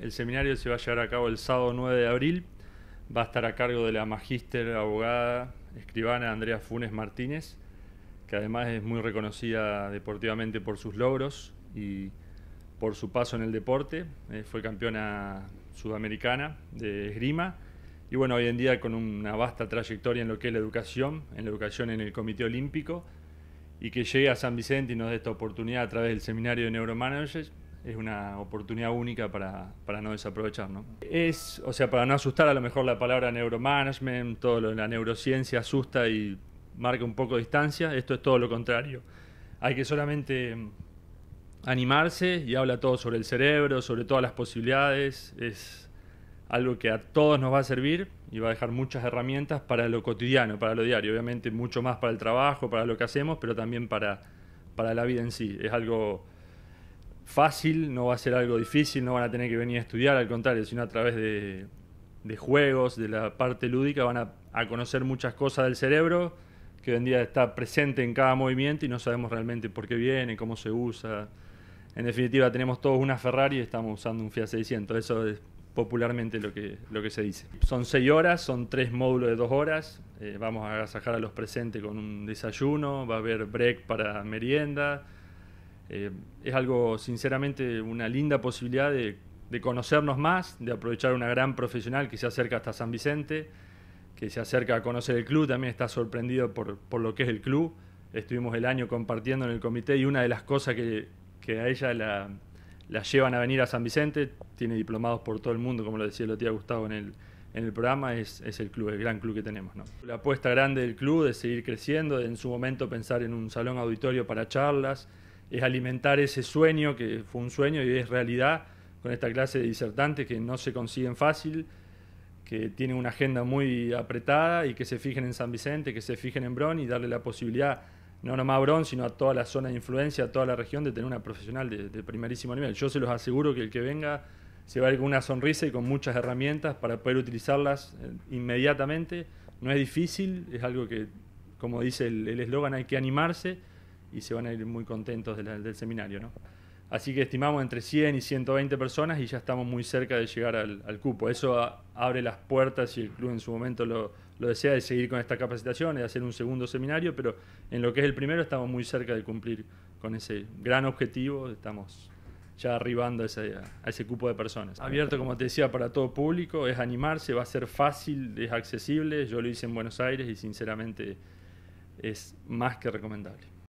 El seminario se va a llevar a cabo el sábado 9 de abril. Va a estar a cargo de la magíster, abogada, escribana Andrea Funes Martínez, que además es muy reconocida deportivamente por sus logros y por su paso en el deporte. Eh, fue campeona sudamericana de esgrima y bueno, hoy en día con una vasta trayectoria en lo que es la educación, en la educación en el Comité Olímpico y que llegue a San Vicente y nos dé esta oportunidad a través del seminario de Neuromanagers es una oportunidad única para, no desaprovechar, ¿no? Es, o sea, para no asustar a lo mejor la palabra neuromanagement, todo lo, la neurociencia asusta y marca un poco de distancia, esto es todo lo contrario. Hay que solamente animarse y habla todo sobre el cerebro, sobre todas las posibilidades, es algo que a todos nos va a servir y va a dejar muchas herramientas para lo cotidiano, para lo diario, obviamente mucho más para el trabajo, para lo que hacemos, pero también para, para la vida en sí. Es algo fácil, no va a ser algo difícil, no van a tener que venir a estudiar, al contrario, sino a través de, juegos, de la parte lúdica, van a, conocer muchas cosas del cerebro que hoy en día está presente en cada movimiento y no sabemos realmente por qué viene, cómo se usa. En definitiva, tenemos todos una Ferrari y estamos usando un Fiat 600. Eso es popularmente lo que, lo que se dice. Son seis horas, son tres módulos de dos horas. Eh, vamos a agasajar a los presentes con un desayuno, va a haber break para merienda, eh, es algo, sinceramente, una linda posibilidad de, conocernos más, de aprovechar una gran profesional que se acerca hasta San Vicente, que se acerca a conocer el club, también está sorprendido por, lo que es el club. Estuvimos el año compartiendo en el comité y una de las cosas que, que a ella la, llevan a venir a San Vicente, tiene diplomados por todo el mundo, como lo decía lo tío Gustavo en el, en el programa es, el club, el gran club que tenemos. La apuesta grande del club de seguir creciendo, en su momento pensar en un salón auditorio para charlas, es alimentar ese sueño, que fue un sueño y es realidad, con esta clase de disertantes que no se consiguen fácil, que tienen una agenda muy apretada y que se fijen en San Vicente, que se fijen en Bron y darle la posibilidad, no nomás a Bron, sino a toda la zona de influencia, a toda la región, de tener una profesional de, primerísimo nivel. Yo se los aseguro que el que venga se va a ir con una sonrisa y con muchas herramientas para poder utilizarlas eh, inmediatamente. No es difícil, es algo que, como dice el eslogan, hay que animarse y se van a ir muy contentos del seminario. ¿no? Así que estimamos entre 100 y 120 personas y ya estamos muy cerca de llegar al, cupo. Eso abre las puertas, y el club en su momento lo, desea, de seguir con esta capacitación, de hacer un segundo seminario, pero en lo que es el primero estamos muy cerca de cumplir con ese gran objetivo, estamos ya arribando a ese cupo de personas. Abierto, como te decía, para todo público, es animarse, va a ser fácil, es accesible, yo lo hice en Buenos Aires y sinceramente es más que recomendable.